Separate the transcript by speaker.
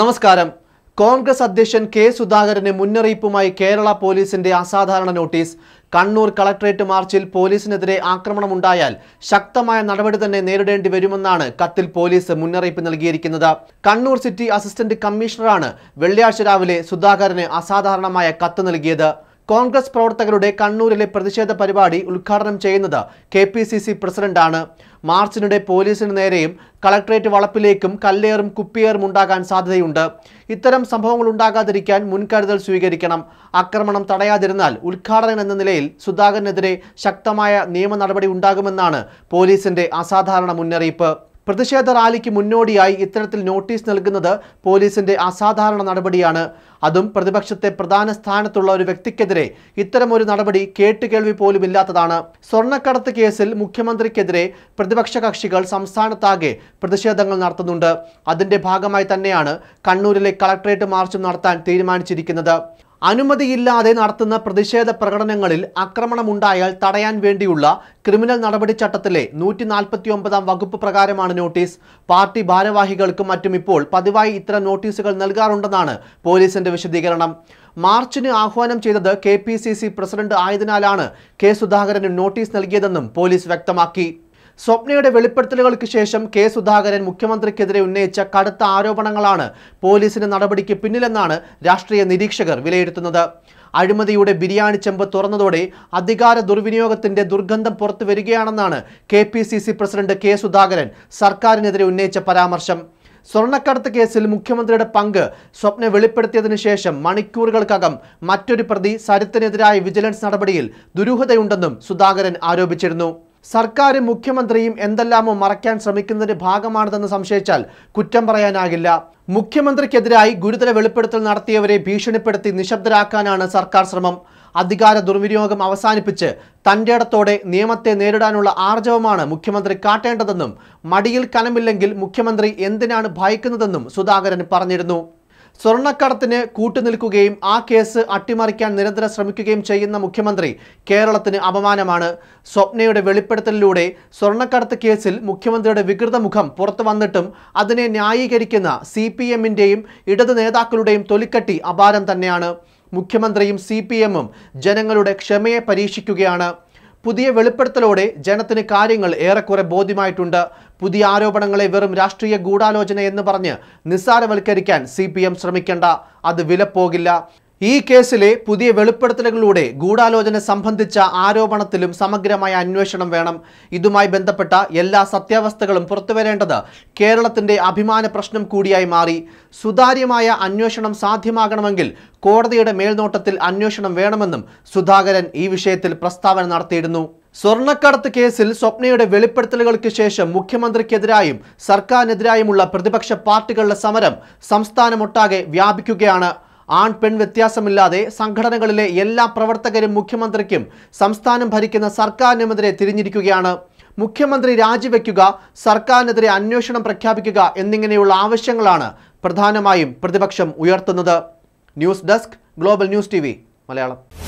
Speaker 1: നമസ്കാരം കോൺഗ്രസ് അധ്യക്ഷൻ കെ സുധാകരന് മുന്നറിയിപ്പുമായി കേരള പോലീസിന്റെ അസാധാരണ നോട്ടീസ് കണ്ണൂർ കളക്ടറേറ്റ് മാർച്ചിൽ പോലീസിനെതിരെ ആക്രമണമുണ്ടായാൽ ശക്തമായ നടപടി തന്നെ നേരിടേണ്ടി വരുമെന്നാണ് കത്തിൽ പോലീസ് മുന്നറിയിപ്പ് നൽകിയിരിക്കുന്നത് കണ്ണൂർ സിറ്റി അസിസ്റ്റന്റ് കമ്മീഷണറാണ് വെള്ളിയാഴ്ച രാവിലെ സുധാകരന് അസാധാരണമായ കത്ത് നൽകിയത് കോൺഗ്രസ് പ്രവർത്തകരുടെ കണ്ണൂരിലെ പ്രതിഷേധ പരിപാടി ഉദ്ഘാടനം ചെയ്യുന്നത് കെ പി സി സി പ്രസിഡന്റാണ് മാർച്ചിനിടെ പോലീസിന് നേരെയും കളക്ടറേറ്റ് വളപ്പിലേക്കും കല്ലേറും കുപ്പിയേറും ഉണ്ടാകാൻ സാധ്യതയുണ്ട് ഇത്തരം സംഭവങ്ങൾ ഉണ്ടാകാതിരിക്കാൻ മുൻകരുതൽ സ്വീകരിക്കണം ആക്രമണം തടയാതിരുന്നാൽ ഉദ്ഘാടകൻ എന്ന നിലയിൽ സുധാകരനെതിരെ ശക്തമായ നിയമ നടപടി ഉണ്ടാകുമെന്നാണ് പോലീസിന്റെ അസാധാരണ മുന്നറിയിപ്പ് പ്രതിഷേധ റാലിക്ക് മുന്നോടിയായി ഇത്തരത്തിൽ നോട്ടീസ് നൽകുന്നത് പോലീസിന്റെ അസാധാരണ നടപടിയാണ് അതും പ്രതിപക്ഷത്തെ പ്രധാന സ്ഥാനത്തുള്ള ഒരു വ്യക്തിക്കെതിരെ ഇത്തരമൊരു നടപടി കേട്ടുകേൾവി പോലുമില്ലാത്തതാണ് സ്വർണ്ണക്കടത്ത് കേസിൽ മുഖ്യമന്ത്രിക്കെതിരെ പ്രതിപക്ഷ കക്ഷികൾ സംസ്ഥാനത്താകെ പ്രതിഷേധങ്ങൾ നടത്തുന്നുണ്ട് അതിന്റെ ഭാഗമായി തന്നെയാണ് കണ്ണൂരിലെ കളക്ടറേറ്റ് മാർച്ചും നടത്താൻ തീരുമാനിച്ചിരിക്കുന്നത് അനുമതിയില്ലാതെ നടത്തുന്ന പ്രതിഷേധ പ്രകടനങ്ങളിൽ ആക്രമണമുണ്ടായാൽ തടയാൻ വേണ്ടിയുള്ള ക്രിമിനൽ നടപടിച്ചട്ടത്തിലെ നൂറ്റി നാൽപ്പത്തി ഒമ്പതാം വകുപ്പ് പ്രകാരമാണ് നോട്ടീസ് പാർട്ടി ഭാരവാഹികൾക്കും മറ്റും ഇപ്പോൾ പതിവായി ഇത്തരം നോട്ടീസുകൾ നൽകാറുണ്ടെന്നാണ് പോലീസിന്റെ വിശദീകരണം മാർച്ചിന് ആഹ്വാനം ചെയ്തത് K P C C president ആയതിനാലാണ് കെ സുധാകരന് നോട്ടീസ് നൽകിയതെന്നും പോലീസ് വ്യക്തമാക്കി സ്വപ്നയുടെ വെളിപ്പെടുത്തലുകൾക്ക് ശേഷം കെ സുധാകരൻ മുഖ്യമന്ത്രിക്കെതിരെ ഉന്നയിച്ച കടുത്ത ആരോപണങ്ങളാണ് പോലീസിന് നടപടിക്ക് പിന്നിലെന്നാണ് രാഷ്ട്രീയ നിരീക്ഷകർ വിലയിരുത്തുന്നത് അഴിമതിയുടെ ബിരിയാണി ചെമ്പ് തുറന്നതോടെ അധികാര ദുർവിനിയോഗത്തിന്റെ ദുർഗന്ധം പുറത്തു വരികയാണെന്നാണ് കെ പ്രസിഡന്റ് കെ സുധാകരൻ സർക്കാരിനെതിരെ ഉന്നയിച്ച പരാമർശം സ്വർണ്ണക്കടത്ത് കേസിൽ മുഖ്യമന്ത്രിയുടെ പങ്ക് സ്വപ്ന വെളിപ്പെടുത്തിയതിനു ശേഷം മണിക്കൂറുകൾക്കകം മറ്റൊരു പ്രതി സരിത്തിനെതിരായ വിജിലൻസ് നടപടിയിൽ ദുരൂഹതയുണ്ടെന്നും സുധാകരൻ ആരോപിച്ചിരുന്നു സർക്കാരും മുഖ്യമന്ത്രിയും എന്തെല്ലാമോ മറയ്ക്കാൻ ശ്രമിക്കുന്നതിന്റെ ഭാഗമാണിതെന്ന് സംശയിച്ചാൽ കുറ്റം പറയാനാകില്ല മുഖ്യമന്ത്രിക്കെതിരായി ഗുരുതര വെളിപ്പെടുത്തൽ നടത്തിയവരെ ഭീഷണിപ്പെടുത്തി നിശബ്ദരാക്കാനാണ് സർക്കാർ ശ്രമം അധികാര ദുർവിനിയോഗം അവസാനിപ്പിച്ച് തൻ്റെ ഇടത്തോടെ നിയമത്തെ നേരിടാനുള്ള ആർജവമാണ് മുഖ്യമന്ത്രി കാട്ടേണ്ടതെന്നും മടിയിൽ കനമില്ലെങ്കിൽ മുഖ്യമന്ത്രി എന്തിനാണ് ഭയക്കുന്നതെന്നും സുധാകരൻ പറഞ്ഞിരുന്നു സ്വർണ്ണക്കടത്തിന് കൂട്ടുനിൽക്കുകയും ആ കേസ് അട്ടിമറിക്കാൻ നിരന്തരം ശ്രമിക്കുകയും ചെയ്യുന്ന മുഖ്യമന്ത്രി കേരളത്തിന് അപമാനമാണ് സ്വപ്നയുടെ വെളിപ്പെടുത്തലിലൂടെ സ്വർണ്ണക്കടത്ത് കേസിൽ മുഖ്യമന്ത്രിയുടെ വികൃത മുഖം പുറത്തു വന്നിട്ടും അതിനെ ന്യായീകരിക്കുന്ന സി പി എമ്മിൻ്റെയും ഇടത് നേതാക്കളുടെയും തൊലിക്കട്ടി അപാരം തന്നെയാണ് മുഖ്യമന്ത്രിയും സി പി എമ്മും ജനങ്ങളുടെ ക്ഷമയെ പരീക്ഷിക്കുകയാണ് പുതിയ വെളിപ്പെടുത്തലോടെ ജനത്തിന് കാര്യങ്ങൾ ഏറെക്കുറെ ബോധ്യമായിട്ടുണ്ട് പുതിയ ആരോപണങ്ങളെ വെറും രാഷ്ട്രീയ ഗൂഢാലോചന എന്ന് പറഞ്ഞ് നിസ്സാരവൽക്കരിക്കാൻ സി ശ്രമിക്കേണ്ട അത് വിലപ്പോകില്ല ഈ കേസിലെ പുതിയ വെളിപ്പെടുത്തലുകളിലൂടെ ഗൂഢാലോചന സംബന്ധിച്ച ആരോപണത്തിലും സമഗ്രമായ അന്വേഷണം വേണം ഇതുമായി ബന്ധപ്പെട്ട എല്ലാ സത്യാവസ്ഥകളും പുറത്തുവരേണ്ടത് കേരളത്തിന്റെ അഭിമാന പ്രശ്നം കൂടിയായി മാറി സുതാര്യമായ അന്വേഷണം സാധ്യമാകണമെങ്കിൽ കോടതിയുടെ മേൽനോട്ടത്തിൽ അന്വേഷണം വേണമെന്നും സുധാകരൻ ഈ വിഷയത്തിൽ പ്രസ്താവന നടത്തിയിരുന്നു സ്വർണ്ണക്കടത്ത് കേസിൽ സ്വപ്നയുടെ വെളിപ്പെടുത്തലുകൾക്ക് ശേഷം മുഖ്യമന്ത്രിക്കെതിരായും സർക്കാരിനെതിരായുമുള്ള പ്രതിപക്ഷ പാർട്ടികളുടെ സമരം സംസ്ഥാനമൊട്ടാകെ വ്യാപിക്കുകയാണ് ആൺ പെൺ വ്യത്യാസമില്ലാതെ സംഘടനകളിലെ എല്ലാ പ്രവർത്തകരും മുഖ്യമന്ത്രിക്കും സംസ്ഥാനം ഭരിക്കുന്ന സർക്കാരിനുമെതിരെ തിരിഞ്ഞിരിക്കുകയാണ് മുഖ്യമന്ത്രി രാജിവെക്കുക സർക്കാരിനെതിരെ അന്വേഷണം പ്രഖ്യാപിക്കുക എന്നിങ്ങനെയുള്ള ആവശ്യങ്ങളാണ് പ്രധാനമായും പ്രതിപക്ഷം ഉയർത്തുന്നത് news desk global news T Malayalam